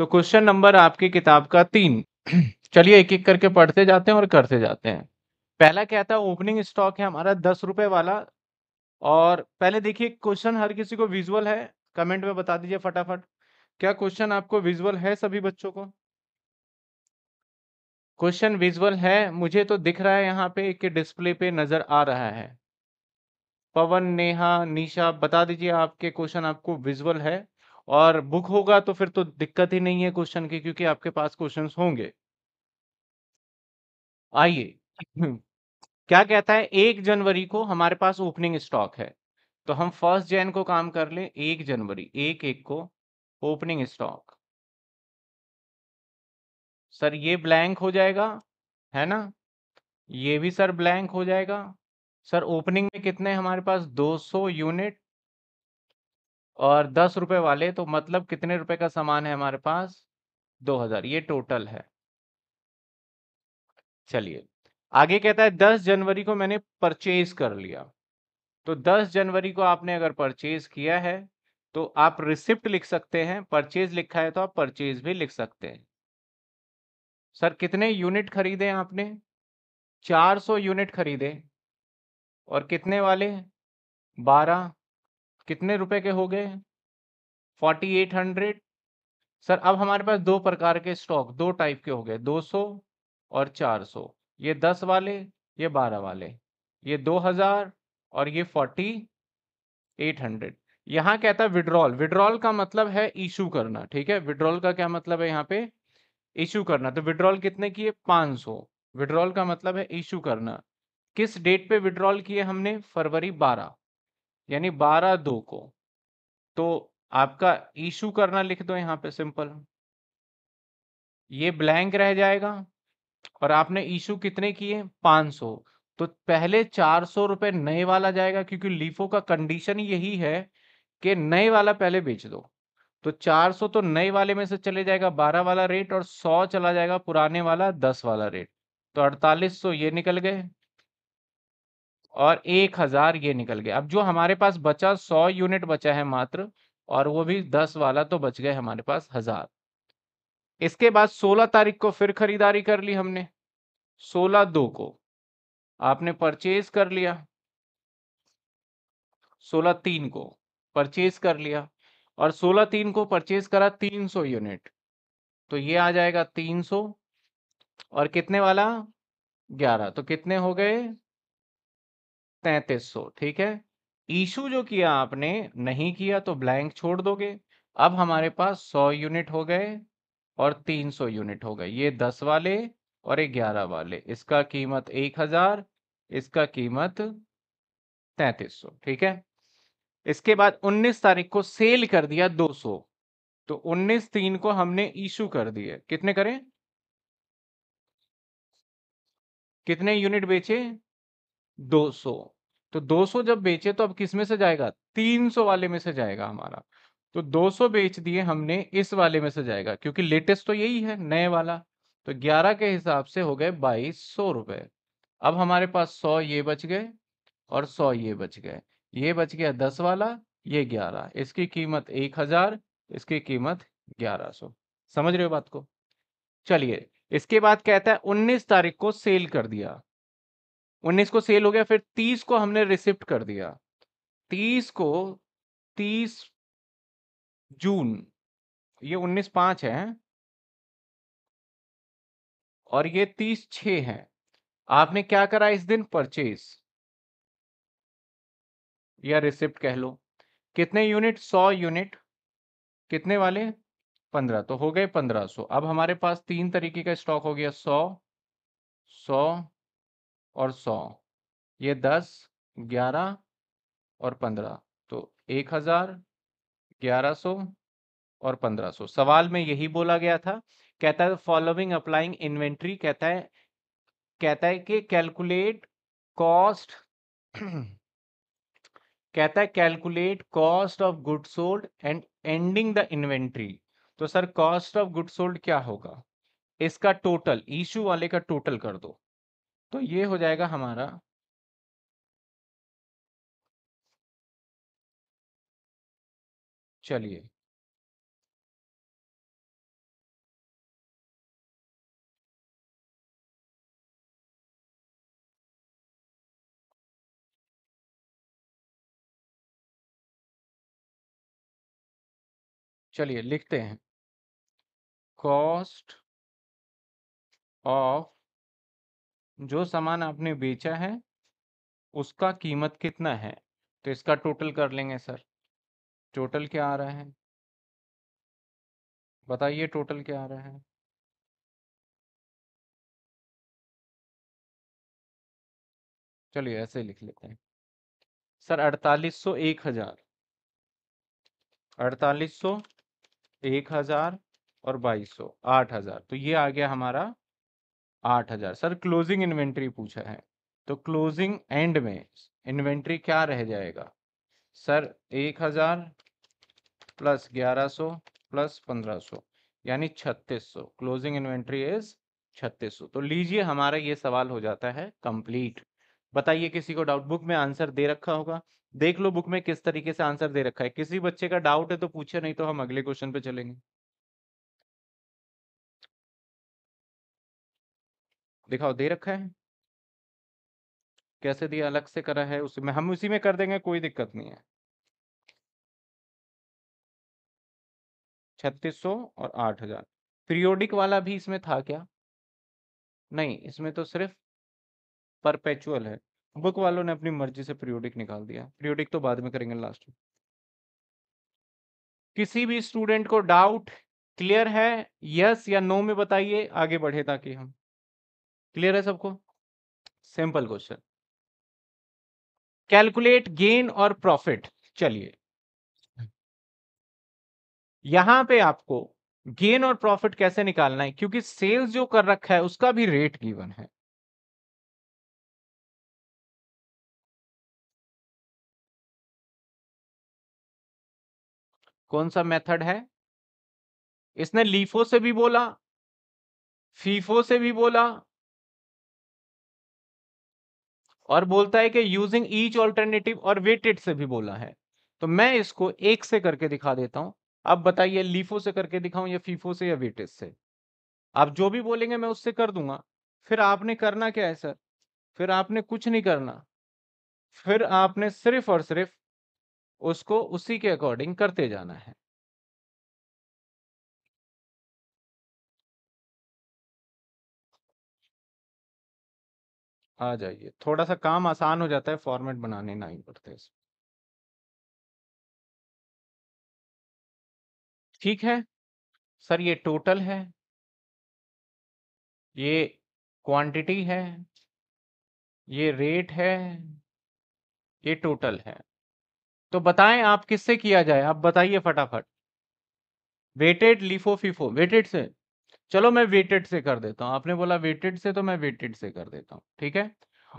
तो question number आपकी किताब का तीन चलिए एक एक करके पढ़ते जाते हैं और करते जाते हैं पहला क्या था ओपनिंग स्टॉक है हमारा दस रुपए वाला और पहले देखिए क्वेश्चन हर किसी को विजुअल है कमेंट में बता दीजिए फटाफट क्या क्वेश्चन आपको विजुअल है सभी बच्चों को क्वेश्चन विजुअल है मुझे तो दिख रहा है यहाँ पे एक डिस्प्ले पे नजर आ रहा है पवन नेहा निशा बता दीजिए आपके क्वेश्चन आपको विजुअल है और बुक होगा तो फिर तो दिक्कत ही नहीं है क्वेश्चन की क्योंकि आपके पास क्वेश्चन होंगे आइए क्या कहता है एक जनवरी को हमारे पास ओपनिंग स्टॉक है तो हम फर्स्ट जैन को काम कर लें एक जनवरी एक एक को ओपनिंग स्टॉक सर ये ब्लैंक हो जाएगा है ना ये भी सर ब्लैंक हो जाएगा सर ओपनिंग में कितने हमारे पास 200 यूनिट और दस रुपए वाले तो मतलब कितने रुपए का सामान है हमारे पास? दो हज़ार ये टोटल है। चलिए, आगे कहता है दस जनवरी को मैंने परचेज़ कर लिया। तो दस जनवरी को आपने अगर परचेज़ किया है, तो आप रिसिप्ट लिख सकते हैं, परचेज़ लिखा है तो आप परचेज़ भी लिख सकते हैं। सर कितने यूनिट खरीदे आपने? 400 यूनिट खरीदे। और कितने वाले? बारह कितने रुपए के हो गए फोर्टी एट हंड्रेड सर अब हमारे पास दो प्रकार के स्टॉक दो टाइप के हो गए दो सौ और चार सौ ये दस वाले ये बारह वाले ये दो हजार और ये फोर्टी एट हंड्रेड यहाँ कहता है विड्रॉल विड्रॉल का मतलब है इशू करना ठीक है विड्रॉल का क्या मतलब है यहाँ पे इशू करना तो विड्रॉल कितने किए पाँच सौ विड्रॉल का मतलब है इशू करना किस डेट पे विड्रॉल किए हमने फरवरी बारह यानी बारह दो को तो आपका इशू करना लिख दो यहाँ पे सिंपल ये ब्लैंक रह जाएगा और आपने इशू कितने किए 500 तो पहले चार सौ रुपए नए वाला जाएगा क्योंकि लीफो का कंडीशन यही है कि नए वाला पहले बेच दो तो 400 तो नए वाले में से चले जाएगा 12 वाला रेट और 100 चला जाएगा पुराने वाला 10 वाला रेट तो 4800 ये निकल गए और एक हजार ये निकल गया अब जो हमारे पास बचा सौ यूनिट बचा है मात्र और वो भी दस वाला तो बच गए हमारे पास हजार इसके बाद सोलह तारीख को फिर खरीदारी कर ली हमने सोलह दो को आपने परचेज कर लिया सोलह तीन को परचेज कर लिया और सोलह तीन को परचेज करा तीन सौ यूनिट तो ये आ जाएगा तीन सौ और कितने वाला ग्यारह तो कितने हो गए तैतीस सौ ठीक है इशू जो किया आपने नहीं किया तो ब्लैंक छोड़ दोगे अब हमारे पास सौ यूनिट हो गए और तीन सौ यूनिट हो गए ये दस वाले और ग्यारह वाले इसका कीमत एक हजार इसका कीमत तैतीस सौ ठीक है इसके बाद उन्नीस तारीख को सेल कर दिया दो सौ तो उन्नीस तीन को हमने इशू कर दिए कितने करें कितने यूनिट बेचे 200 तो 200 जब बेचे तो अब किस में से जाएगा 300 वाले में से जाएगा हमारा तो 200 बेच दिए हमने इस वाले में से जाएगा क्योंकि लेटेस्ट तो यही है नए वाला तो 11 के हिसाब से हो गए बाईस सौ रुपए अब हमारे पास 100 ये बच गए और 100 ये बच गए ये बच गया दस वाला ये ग्यारह इसकी कीमत हजार इसकी कीमत 1100 समझ रहे हो बात को चलिए इसके बाद कहता है 19 तारीख को सेल कर दिया उन्नीस को सेल हो गया फिर तीस को हमने रिसिप्ट कर दिया तीस को तीस जून ये उन्नीस पांच है और ये तीस छ है आपने क्या करा इस दिन परचेज या रिसिप्ट कह लो कितने यूनिट सौ यूनिट कितने वाले पंद्रह तो हो गए पंद्रह सो अब हमारे पास तीन तरीके का स्टॉक हो गया सौ सौ और सौ ये दस ग्यारह और पंद्रह तो एक हजार ग्यारह सो और पंद्रह सो सवाल में यही बोला गया था कहता है फॉलोइंग अप्लाइंग इन्वेंट्री कहता है कहता है कि कैलकुलेट कॉस्ट कहता है calculate cost of good sold and ending the inventory तो sir cost of good sold क्या होगा इसका टोटल इशू वाले का टोटल कर दो तो ये हो जाएगा हमारा चलिए चलिए लिखते हैं कॉस्ट ऑफ जो सामान आपने बेचा है उसका कीमत कितना है तो इसका टोटल कर लेंगे सर टोटल क्या आ रहा है बताइए टोटल क्या आ रहा है चलिए ऐसे लिख लेते हैं सर अड़तालीस सौ एक हजार अड़तालीस सौ एक हजार और बाईस सौ आठ हजार तो ये आ गया हमारा आठ हजार सर क्लोजिंग इन्वेंट्री पूछा है तो क्लोजिंग एंड में इन्वेंट्री क्या रह जाएगा सर एक हजार प्लस ग्यारह सौ प्लस पंद्रह सौ यानी छत्तीस सौ क्लोजिंग इन्वेंट्री इज छत्तीस सौ तो लीजिए हमारा ये सवाल हो जाता है कंप्लीट बताइए किसी को डाउट बुक में आंसर दे रखा होगा देख लो बुक में किस तरीके से आंसर दे रखा है किसी बच्चे का डाउट है तो पूछे नहीं तो हम अगले क्वेश्चन पे चलेंगे दिखाओ दे रखा है कैसे दिया अलग से करा है उसमें हम उसी में कर देंगे कोई दिक्कत नहीं है छत्तीस सौ और आठ हजार पीरियोडिक वाला भी इसमें था क्या नहीं इसमें तो सिर्फ परपेचुअल है बुक वालों ने अपनी मर्जी से पीरियोडिक निकाल दिया पीरियोडिक तो बाद में करेंगे लास्ट में किसी भी स्टूडेंट को डाउट क्लियर है यस या नो में बताइए आगे बढ़े ताकि हम क्लियर है सबको सिंपल क्वेश्चन कैलकुलेट गेन और प्रॉफिट चलिए यहां पे आपको गेन और प्रॉफिट कैसे निकालना है क्योंकि सेल्स जो कर रखा है उसका भी रेट गिवन है कौन सा मेथड है इसने लीफो से भी बोला फीफो से भी बोला और बोलता है कि यूजिंग ईच ऑल्टरनेटिव और वेटेड से भी बोला है तो मैं इसको एक से करके दिखा देता हूँ अब बताइए लीफो से करके दिखाऊं या फीफो से या वेटेड से आप जो भी बोलेंगे मैं उससे कर दूंगा फिर आपने करना क्या है सर फिर आपने कुछ नहीं करना फिर आपने सिर्फ और सिर्फ उसको उसी के अकॉर्डिंग करते जाना है आ जाइए थोड़ा सा काम आसान हो जाता है फॉर्मेट बनाने ना ही पड़ते ठीक है सर ये टोटल है ये क्वांटिटी है ये रेट है ये टोटल है तो बताएं आप किससे किया जाए आप बताइए फटाफट वेटेड लिफो फिफो वेटेड से चलो मैं वेटेड से कर देता हूँ आपने बोला वेटेड से तो मैं वेटेड से कर देता हूँ ठीक है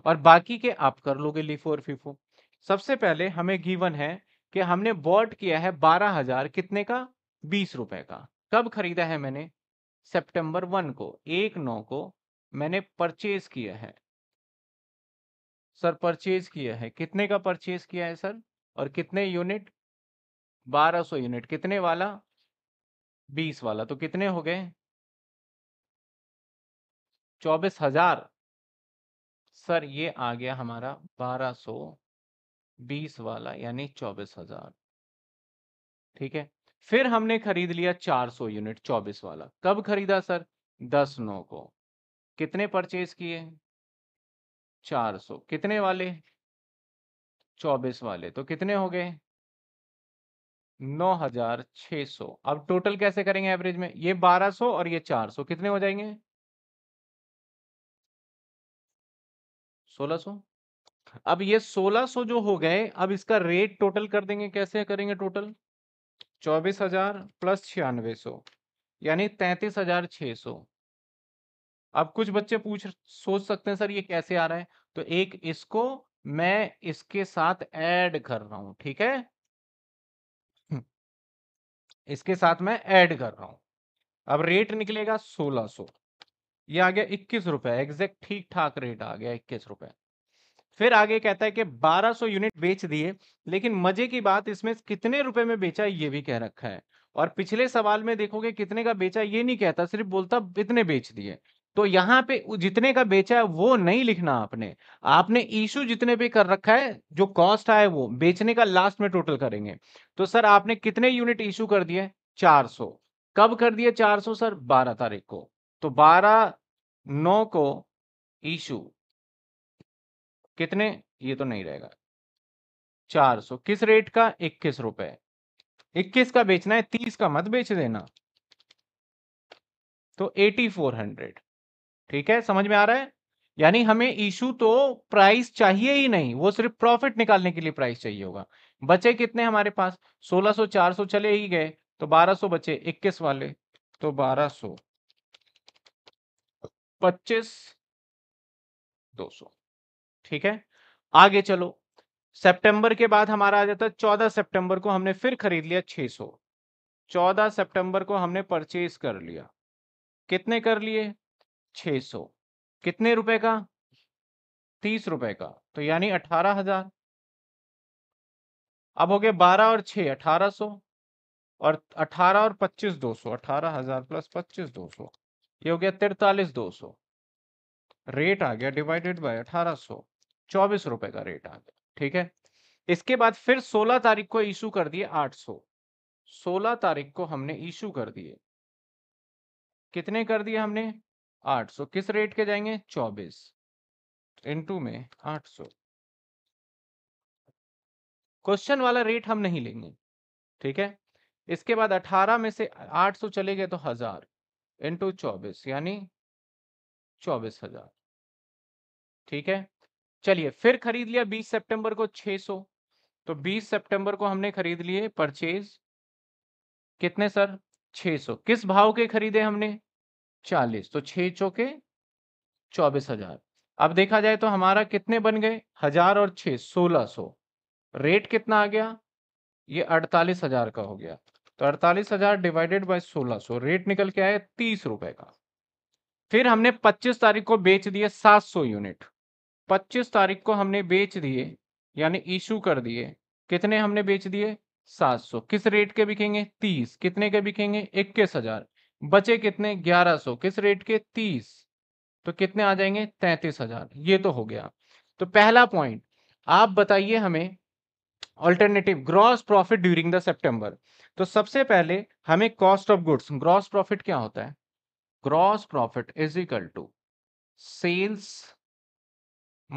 और बाकी के आप कर लोगे लिफो और फिफो सबसे पहले हमें गिवन है कि हमने बॉट किया है बारह हजार कितने का बीस रुपए का कब खरीदा है मैंने सितंबर वन को एक नौ को मैंने परचेज किया है सर परचेज किया है कितने का परचेज किया है सर और कितने यूनिट 1200 यूनिट कितने वाला 20 वाला तो कितने हो गए चौबीस हजार सर ये आ गया हमारा बारह सो बीस वाला यानी चौबीस हजार ठीक है फिर हमने खरीद लिया चार सौ यूनिट चौबीस वाला कब खरीदा सर दस नौ को कितने परचेज किए चार सौ कितने वाले चौबीस वाले तो कितने हो गए नौ हजार छ सौ अब टोटल कैसे करेंगे एवरेज में ये बारह सौ और ये चार सौ कितने हो जाएंगे 1600 अब ये 1600 जो हो गए अब इसका रेट टोटल कर देंगे कैसे करेंगे टोटल चौबीस हजार प्लस छियानवे सौ यानी तैतीस हजार छः सौ अब कुछ बच्चे पूछ सोच सकते हैं सर ये कैसे आ रहा है तो एक इसको मैं इसके साथ ऐड कर रहा हूं ठीक है इसके साथ मैं ऐड कर रहा हूं अब रेट निकलेगा सोलह सौ सो। ये आ गया इक्कीस रुपए एग्जैक्ट ठीक ठाक रेट आ गया इक्कीस रुपए फिर आगे कहता है कि 1200 यूनिट बेच दिए लेकिन मजे की बात इसमें कितने रुपए में बेचा ये भी कह रखा है और पिछले सवाल में देखोगे कितने का बेचा ये नहीं कहता सिर्फ बोलता इतने बेच दिए तो यहाँ पे जितने का बेचा है वो नहीं लिखना आपने आपने इशू जितने पे कर रखा है जो कॉस्ट आए वो बेचने का लास्ट में टोटल करेंगे तो सर आपने कितने यूनिट इशू कर दिए 400 कब कर दिए 400 सर 12 तारीख को तो बारह नौ को ईशु कितने ये तो नहीं रहेगा चार सौ किस रेट का इक्कीस रुपए इक्कीस का बेचना है तीस का मत बेच देना तो एटी फोर हंड्रेड ठीक है समझ में आ रहा है यानी हमें इशू तो प्राइस चाहिए ही नहीं वो सिर्फ प्रॉफिट निकालने के लिए प्राइस चाहिए होगा बचे कितने हमारे पास 1600 400 चले ही गए तो 1200 बचे 21 वाले तो 1200 पच्चीस दो सौ ठीक है आगे चलो सितंबर के बाद हमारा आ जाता है चौदह सितंबर को हमने फिर खरीद लिया छह सौ चौदह सेप्टेम्बर को हमने परचेज कर लिया कितने कर लिए छह सौ कितने रुपए का तीस रुपए का तो यानी अठारह हजार अब हो गया बारह और छ अठारह सौ और अठारह और पच्चीस दो सौ अठारह हजार प्लस पच्चीस दो सौ ये हो गया तिरतालीस दो सौ रेट आ गया डिवाइडेड बाय अठारह सौ चौबीस रुपए का रेट आ गया ठीक है इसके बाद फिर सोलह तारीख को इशू कर दिए आठ सौ सोलह तारीख को हमने इशू कर दिए कितने कर दिए हमने आठ सौ किस रेट के जाएंगे चौबीस इंटू में आठ सौ क्वेश्चन वाला रेट हम नहीं लेंगे ठीक है इसके बाद 18 में से 800 चले गए तो हजार इंटू चौबीस यानी चौबीस हजार ठीक है चलिए फिर खरीद लिया बीस सितंबर को 600 तो बीस सितंबर को हमने खरीद लिए परचेज कितने सर 600 किस भाव के खरीदे हमने 40 तो छह चौके चौबीस हजार अब देखा जाए तो हमारा कितने बन गए हजार और छह सोलह सो रेट कितना आ गया ये अड़तालीस हजार का हो गया तो अड़तालीस हजार डिवाइडेड बाई सोलह सो रेट निकल के आया तीस रुपए का फिर हमने पच्चीस तारीख को बेच दिए सात सौ यूनिट पच्चीस तारीख को हमने बेच दिए यानी इशू कर दिए कितने हमने बेच दिए सात सौ किस रेट के बिकेंगे तीस कितने के बिकेंगे इक्कीस हजार बचे कितने ग्यारह सौ किस रेट के तीस तो कितने आ जाएंगे तैतीस हजार ये तो हो गया तो पहला पॉइंट आप बताइए हमें alternative gross profit during the September तो सबसे पहले हमें cost of goods gross profit क्या होता है gross profit is equal to sales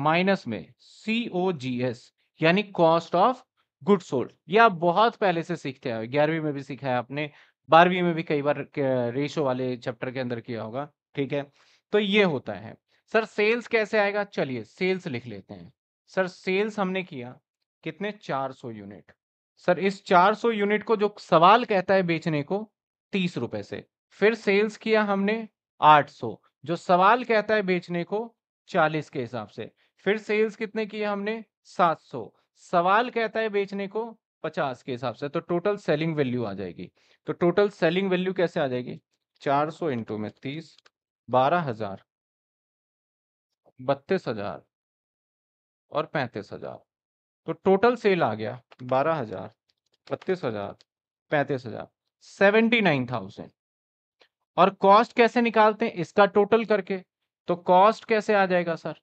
minus में सी ओ जी एस यानी कॉस्ट ऑफ गुड सोल्ड ये आप बहुत पहले से सीखते हैं ग्यारहवीं में भी सीखा है आपने बारहवीं में भी कई बार रेशो वाले चैप्टर के अंदर किया होगा ठीक है तो ये होता है सर सेल्स कैसे आएगा चलिए सेल्स लिख लेते हैं सर सेल्स हमने किया कितने 400 यूनिट सर इस 400 यूनिट को जो सवाल कहता है बेचने को तीस रुपए से फिर सेल्स किया हमने 800 जो सवाल कहता है बेचने को 40 के हिसाब से फिर सेल्स कितने किए हमने 700 सवाल कहता है बेचने को 50 के हिसाब से तो टोटल सेलिंग वैल्यू आ जाएगी तो टोटल सेलिंग वैल्यू कैसे आ जाएगी 400 सौ इंटू में तीस बारह हजार बत्तीस हजार और पैंतीस हजार तो टोटल सेल आ गया बारह हजार बत्तीस हजार पैंतीस हजार सेवेंटी नाइन थाउजेंड और कॉस्ट कैसे निकालते हैं इसका टोटल करके तो कॉस्ट कैसे आ जाएगा सर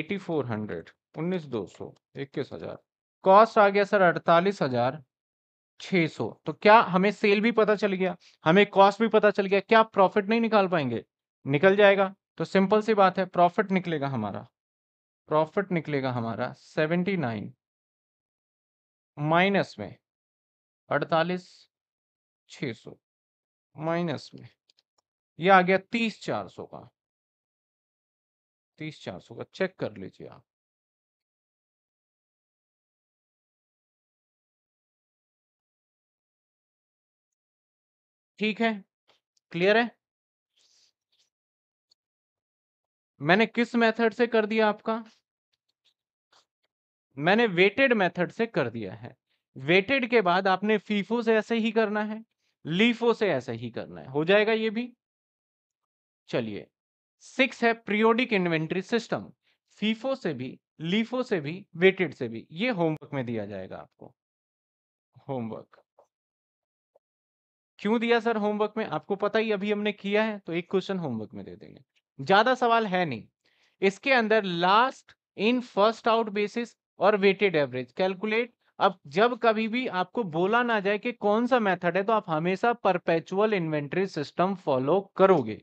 एटी फोर हंड्रेड उन्नीस दो सौ इक्कीस हजार कॉस्ट आ गया सर अड़तालीस हजार छः सौ तो क्या हमें सेल भी पता चल गया हमें कॉस्ट भी पता चल गया क्या प्रॉफिट नहीं निकाल पाएंगे निकल जाएगा तो सिंपल सी बात है प्रॉफिट निकलेगा हमारा प्रॉफिट निकलेगा हमारा सेवेंटी नाइन माइनस में अड़तालीस छ सौ माइनस में ये आ गया तीस चार सौ का तीस चार सौ का चेक कर लीजिए आप ठीक है क्लियर है मैंने किस मेथड से कर दिया आपका मैंने वेटेड मेथड से कर दिया है वेटेड के बाद आपने फीफो से ऐसे ही करना है लीफो से ऐसे ही करना है हो जाएगा ये भी चलिए सिक्स है प्रियोडिक इन्वेंट्री सिस्टम फीफो से भी लीफो से भी वेटेड से भी ये होमवर्क में दिया जाएगा आपको होमवर्क क्यों दिया सर होमवर्क में आपको पता ही अभी हमने किया है तो एक क्वेश्चन होमवर्क में दे देंगे ज्यादा सवाल है नहीं इसके अंदर last in first out basis और वेटेड एवरेज कैलकुलेट अब जब कभी भी आपको बोला ना जाए कि कौन सा मेथड है तो आप हमेशा परपेचुअल इन्वेंट्री सिस्टम फॉलो करोगे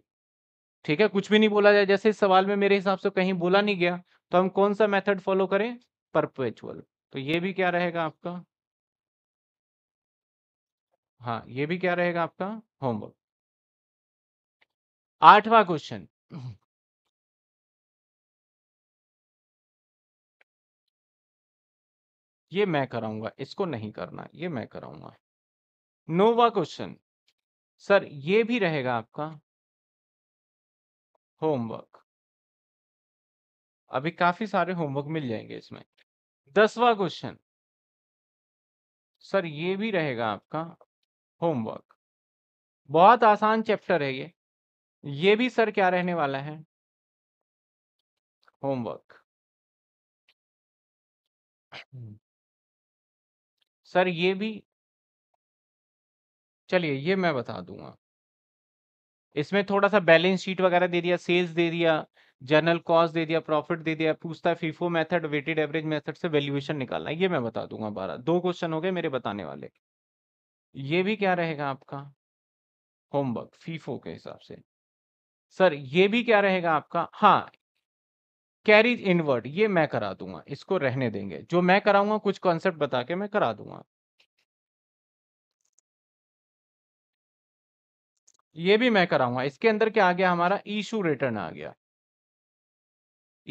ठीक है कुछ भी नहीं बोला जाए जैसे इस सवाल में मेरे हिसाब से कहीं बोला नहीं गया तो हम कौन सा मेथड फॉलो करें परपेचुअल तो ये भी क्या रहेगा आपका हाँ ये भी क्या रहेगा आपका होमवर्क आठवां क्वेश्चन Mm-hmm. ये मैं कराऊंगा इसको नहीं करना, ये मैं कराऊंगा नोवा क्वेश्चन। सर, ये भी रहेगा आपका होमवर्क। अभी काफ़ी सारे होमवर्क मिल जाएंगे इसमें। दसवा क्वेश्चन। सर, ये भी रहेगा आपका होमवर्क। बहुत आसान चैप्टर है ये। ये भी सर क्या रहने वाला है होमवर्क हम्म। सर ये भी चलिए ये मैं बता दूंगा इसमें थोड़ा सा बैलेंस शीट वगैरह दे दिया सेल्स दे दिया जनरल कॉस्ट दे दिया प्रॉफिट दे दिया पूछता है FIFO method weighted average method से वैल्यूएशन निकालना ये मैं बता दूंगा बारह दो क्वेश्चन हो गए मेरे बताने वाले ये भी क्या रहेगा आपका होमवर्क फीफो के हिसाब से सर ये भी क्या रहेगा आपका हाँ कैरीज इनवर्ड ये मैं करा दूंगा इसको रहने देंगे जो मैं कराऊंगा कुछ कॉन्सेप्ट बता के मैं करा दूंगा ये भी मैं कराऊंगा इसके अंदर क्या आ गया हमारा इशू रिटर्न आ गया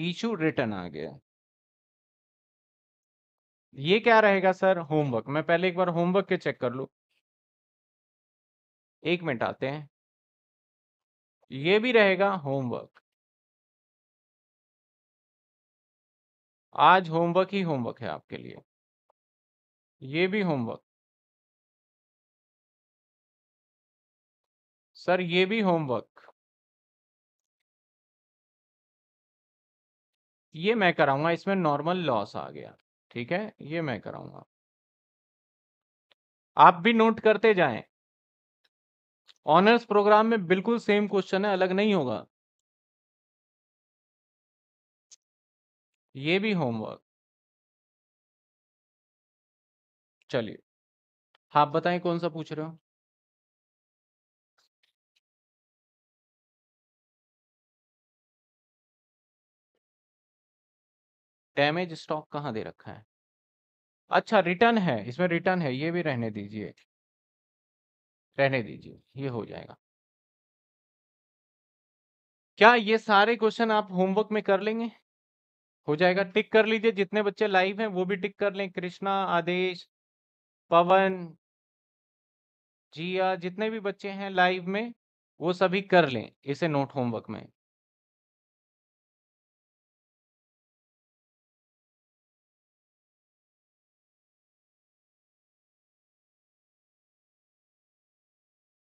इशू रिटर्न आ गया ये क्या रहेगा सर होमवर्क मैं पहले एक बार होमवर्क के चेक कर लू एक मिनट आते हैं ये भी रहेगा होमवर्क आज होमवर्क ही होमवर्क है आपके लिए ये भी होमवर्क सर ये भी होमवर्क ये मैं कराऊंगा इसमें नॉर्मल लॉस आ गया ठीक है ये मैं कराऊंगा आप भी नोट करते जाएं ऑनर्स प्रोग्राम में बिल्कुल सेम क्वेश्चन है अलग नहीं होगा ये भी होमवर्क चलिए आप बताएं कौन सा पूछ रहे हो डैमेज स्टॉक कहाँ दे रखा है अच्छा रिटर्न है इसमें रिटर्न है ये भी रहने दीजिए रहने दीजिए ये हो जाएगा क्या ये सारे क्वेश्चन आप होमवर्क में कर लेंगे हो जाएगा टिक कर लीजिए जितने बच्चे लाइव हैं वो भी टिक कर लें कृष्णा आदेश पवन जिया जितने भी बच्चे हैं लाइव में वो सभी कर लें इसे नोट होमवर्क में